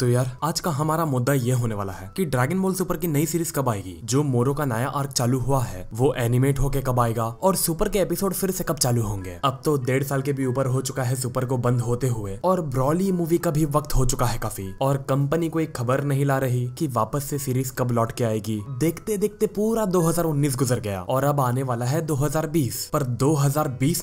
तो यार आज का हमारा मुद्दा ये होने वाला है कि ड्रैगन बॉल सुपर की नई सीरीज कब आएगी जो मोरो का नया आर्क चालू हुआ है वो एनिमेट होके कब आएगा और सुपर के एपिसोड फिर से कब चालू होंगे अब तो डेढ़ साल के भी ऊपर हो चुका है सुपर को बंद होते हुए और ब्रॉली मूवी का भी वक्त हो चुका है काफी और कंपनी को एक खबर नहीं ला रही की वापस से सीरीज कब लौट के आएगी देखते देखते पूरा दो गुजर गया और अब आने वाला है दो पर दो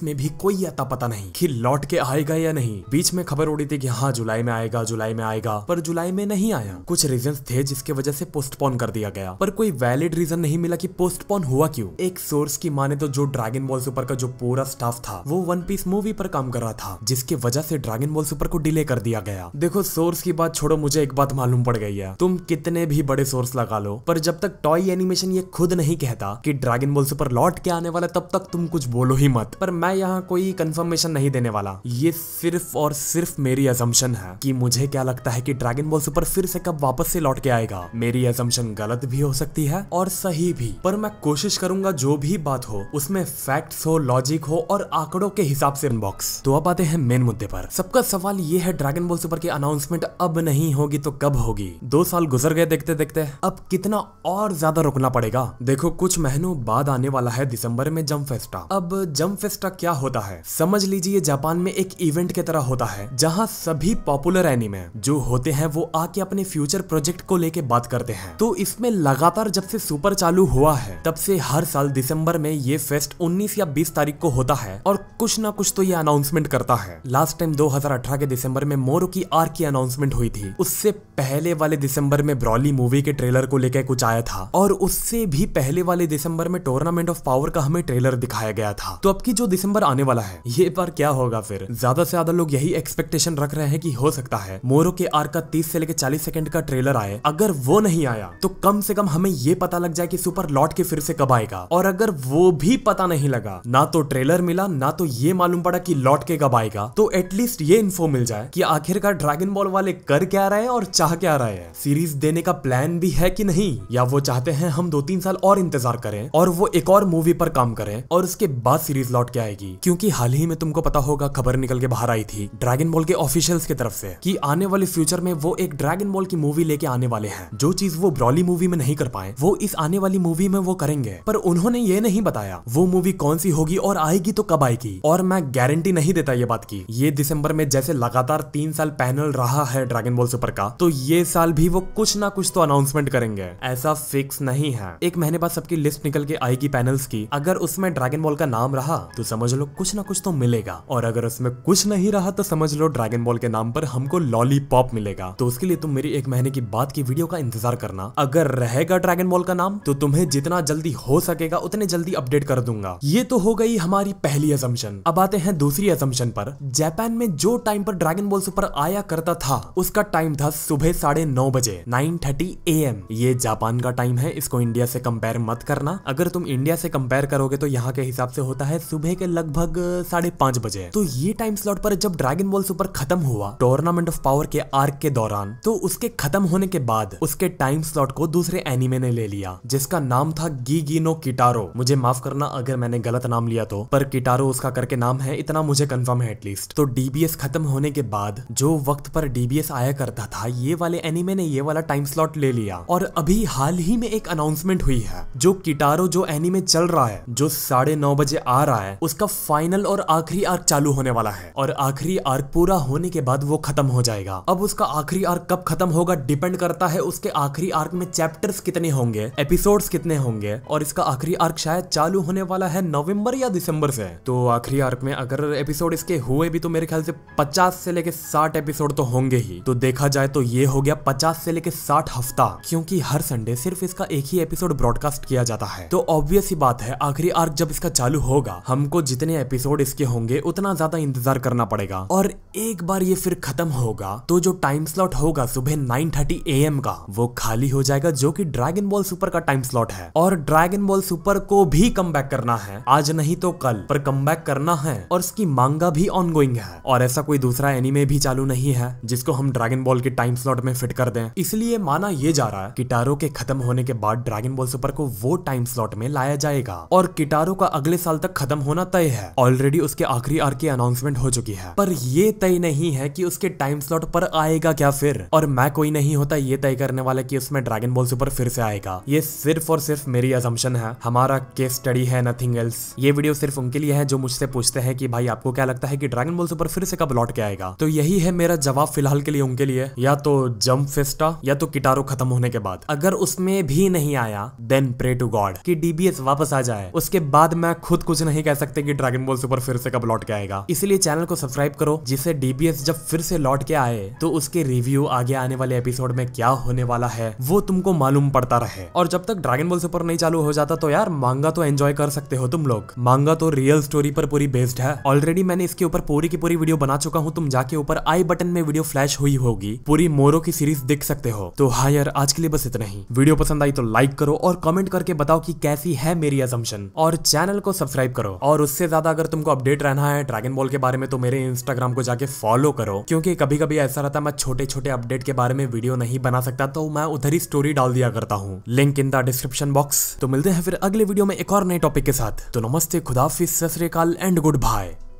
में भी कोई अता पता नहीं की लौट के आएगा या नहीं बीच में खबर उड़ी थी की हाँ जुलाई में आएगा जुलाई में आएगा पर जुलाई में नहीं आया कुछ रीजन थे जिसके वजह से पोस्टपोन कर दिया गया पर कोई वैलिड रीजन नहीं मिला कि पोस्टपोन हुआ क्यों एक सोर्स की माने तो जो ड्रैगन बॉल सुपर का जो पूरा स्टाफ था वो वन पीस मूवी पर काम कर रहा था जिसके वजह से ड्रैगन बॉल सुपर को डिले कर दिया गया देखो सोर्स की बात छोड़ो मुझे एक बात मालूम पड़ गई है तुम कितने भी बड़े सोर्स लगा लो पर जब तक टॉय एनिमेशन ये खुद नहीं कहता की ड्रैगन बॉल सुपर लौट के आने वाला तब तक तुम कुछ बोलो ही मत पर मैं यहाँ कोई कंफर्मेशन नहीं देने वाला ये सिर्फ और सिर्फ मेरी अजम्पन है कि मुझे क्या लगता है कि ड्रैगन बॉल सुपर फिर से कब वापस से लौट के आएगा मेरी एजम्पन गलत भी हो सकती है और सही भी पर मैं कोशिश करूंगा जो भी बात हो उसमें फैक्ट्स हो लॉजिक हो और आंकड़ों के हिसाब से अनबॉक्स तो अब आते हैं मेन मुद्दे पर सबका सवाल ये है ड्रैगन बॉल सुपर की अनाउंसमेंट अब नहीं होगी तो कब होगी दो साल गुजर गए देखते देखते अब कितना और ज्यादा रुकना पड़ेगा देखो कुछ महीनों बाद आने वाला है दिसंबर में जम फेस्टा अब जम फेस्टा क्या होता है समझ लीजिए जापान में एक इवेंट के तरह होता है जहाँ सभी पॉपुलर एनिमे जो होते हैं है वो आके अपने फ्यूचर प्रोजेक्ट को लेके बात करते हैं तो इसमें लगातार जब से सुपर चालू हुआ है तब से हर साल दिसंबर में ये फेस्ट 19 या 20 तारीख को होता है और कुछ ना कुछ तो ये अनाउंसमेंट करता है लास्ट टाइम 2018 के दिसंबर में मोरो की आर की अनाउंसमेंट हुई थी उससे पहले वाले दिसंबर में ब्रॉली मूवी के ट्रेलर को लेकर कुछ आया था और उससे भी पहले वाले दिसंबर में टूर्नामेंट ऑफ पावर का हमें ट्रेलर दिखाया गया था तो अब की जो दिसंबर आने वाला है ये बार क्या होगा फिर ज्यादा से ज्यादा लोग यही एक्सपेक्टेशन रख रहे हैं कि हो सकता है मोरो के आर का तीस से लेकर चालीस सेकंड का ट्रेलर आए अगर वो नहीं आया तो कम से कम हमें ये पता लग जाए कि सुपर लौट के फिर से कब आएगा और अगर वो भी पता नहीं लगा ना तो ट्रेलर मिला ना तो ये मालूम पड़ा कि लौट के कब आएगा तो एटलीस्ट ये इन्फो मिल जाए कि आखिरकार ड्रैगन बॉल वाले कर क्या रहे हैं और चाह क्या रहे हैं सीरीज देने का प्लान भी है कि नहीं या वो चाहते हैं हम दो तीन साल और इंतजार करें और वो एक और मूवी पर काम करें और उसके बाद सीरीज लौट के आएगी क्योंकि हाल ही में तुमको पता होगा खबर निकल के बाहर आई थी ड्रैगन बॉल के ऑफिशियल्स की तरफ से कि आने वाले फ्यूचर में वो एक ड्रैगन बॉल की मूवी लेके आने वाले हैं जो चीज वो ब्रॉली मूवी में नहीं कर पाए वो इस आने वाली मूवी में वो करेंगे पर उन्होंने ये नहीं बताया वो मूवी कौन सी होगी और आएगी तो कब आएगी और मैं गारंटी नहीं देता ये बात की ये दिसंबर में जैसे लगातार तीन साल पैनल रहा है ड्रैगन बॉल सुपर का तो ये साल भी वो कुछ ना कुछ तो अनाउंसमेंट करेंगे ऐसा फिक्स नहीं है एक महीने बाद सबकी लिस्ट निकल के आएगी पैनल्स की अगर उसमें ड्रैगन बॉल का नाम रहा तो समझ लो कुछ ना कुछ तो मिलेगा और अगर उसमें कुछ नहीं रहा तो समझ लो ड्रैगन बॉल के नाम पर हमको लॉलीपॉप मिलेगा तो उसके लिए तुम मेरी एक महीने की बात की वीडियो का इंतजार करना अगर रहेगा ड्रैगन बॉल का नाम तो तुम्हें जितना जल्दी हो सकेगा उतने जल्दी अपडेट कर दूंगा ये तो हो गई हमारी पहली असम्पशन अब आते हैं दूसरी असम्पशन पर जापान में जो टाइम पर ड्रैगन बॉल सुपर आया करता था उसका टाइम था सुबह साढ़े नौ बजे नाइन थर्टी ए एम ये जापान का टाइम है इसको इंडिया से कंपेयर मत करना अगर तुम इंडिया से कंपेयर करोगे तो यहाँ के हिसाब से होता है सुबह के लगभग साढ़े पांच बजे तो ये टाइम स्लॉट पर जब ड्रैगन बॉल सुपर खत्म हुआ टूर्नामेंट ऑफ पावर के आर्क के दौरान तो उसके खत्म होने के बाद उसके टाइम स्लॉट को दूसरे एनिमे ने ले लिया जिसका नाम था गी गी नो किटारो मुझे माफ करना अगर मैंने गलत नाम लिया तो पर किटारो उसका करके नाम है इतना मुझे कंफर्म है एटलीस्ट तो डीबीएस खत्म होने के बाद जो वक्त पर डीबीएस आया करता था ये वाले एनिमे ने ये वाला टाइम स्लॉट ले लिया और अभी हाल ही में एक अनाउंसमेंट हुई है जो किटारो जो एनिमे चल रहा है जो साढ़े नौ बजे आ रहा है उसका फाइनल और आखिरी आर्क चालू होने वाला है और आखिरी आर्क पूरा होने के बाद वो खत्म हो जाएगा अब उसका आखिरी आर्क कब खत्म होगा डिपेंड करता है उसके आखिरी आर्क में चैप्टर्स कितने होंगे एपिसोड्स कितने होंगे और इसका आखिरी आर्क शायद चालू होने वाला है नवंबर या दिसंबर से तो आखिरी आर्क में अगर एपिसोड इसके हुए भी तो मेरे ख्याल से पचास से लेके साठ एपिसोड तो होंगे ही तो देखा जाए तो ये हो गया पचास से लेके साठ हफ्ता क्योंकि हर संडे सिर्फ इसका एक ही एपिसोड ब्रॉडकास्ट किया जाता है तो ऑब्वियस ही बात है आखिरी आर्क जब इसका चालू होगा हमको जितने एपिसोड इसके होंगे उतना ज्यादा इंतजार करना पड़ेगा और एक बार ये फिर खत्म होगा तो जो टाइम स्लॉट होगा सुबह नाइन थर्टी ए एम का वो खाली हो जाएगा जो की ड्रैगन बॉल सुपर का टाइम स्लॉट है और ड्रैगन बॉल सुपर को भी कम करना है आज नहीं तो कल पर कम करना है और इसकी मांगा भी ऑनगोइंग है और ऐसा कोई दूसरा एनिमे भी चालू नहीं है जिसको हम ड्रैगन बॉल के टाइम स्लॉट में फिट कर दें इसलिए माना यह जा रहा है किटारो के खत्म होने के बाद ड्रैगन बॉल सुपर को वो टाइम स्लॉट में लाया जाएगा और किटारो का अगले साल तक खत्म होना तय है ऑलरेडी उसके आखिरी आर की अनाउंसमेंट हो चुकी है पर यह तय नहीं है कि उसके टाइम स्लॉट पर आएगा क्या फिर और मैं कोई नहीं होता ये तय करने वाला की उसमें ड्रैगन बॉल सुपर फिर से आएगा ये सिर्फ और सिर्फ मेरी अजम्पन है हमारा केस स्टडी है नथिंग एल्स ये वीडियो सिर्फ उनके लिए है जो मुझसे पूछते हैं कि भाई आपको क्या लगता है कि ड्रैगन बॉल सुपर फिर से कब लौट के आएगा तो यही है मेरा जवाब फिलहाल के लिए उनके लिए या तो जम्प फेस्टा या तो किटारो खत्म होने के बाद अगर उसमें भी नहीं आया देन प्रे टू गॉड कि डीबीएस वापस आ जाए उसके बाद मैं खुद कुछ नहीं कह सकते कि ड्रैगन बॉल सुपर फिर से कब लौट के आएगा इसलिए चैनल को सब्सक्राइब करो जिसे डीबीएस जब फिर से लौट के आए तो उसके रिव्यू आगे आने वाले एपिसोड में क्या होने वाला है वो तुमको मालूम पड़ता रहे और जब तक ड्रैगन बॉल सुपर नहीं चालू हो जाता तो यार मांगा तो एंजॉय कर सकते हो तुम लोग मांगा तो रियल स्टोरी पर पूरी बेस्ड है ऑलरेडी मैंने इसके ऊपर पूरी की पूरी वीडियो बना चुका हूँ तुम जाके ऊपर आई बटन में वीडियो फ्लैश हुई होगी पूरी मोरो की सीरीज देख सकते हो तो हाँ यार आज के लिए बस इतना ही वीडियो पसंद आई तो लाइक करो और कमेंट करके बताओ की कैसी है मेरी अजम्पन और चैनल को सब्सक्राइब करो और उससे ज्यादा अगर तुमको अपडेट रहना है ड्रैगन बॉल के बारे में तो मेरे इंस्टाग्राम को जाके फॉलो करो क्योंकि कभी कभी ऐसा रहता है मैं छोटे छोटे छोटे अपडेट के बारे में वीडियो नहीं बना सकता तो मैं उधर ही स्टोरी डाल दिया करता हूँ link in the description box तो मिलते हैं फिर अगले वीडियो में एक और नए टॉपिक के साथ तो नमस्ते खुदाफिस सत एंड गुड बाय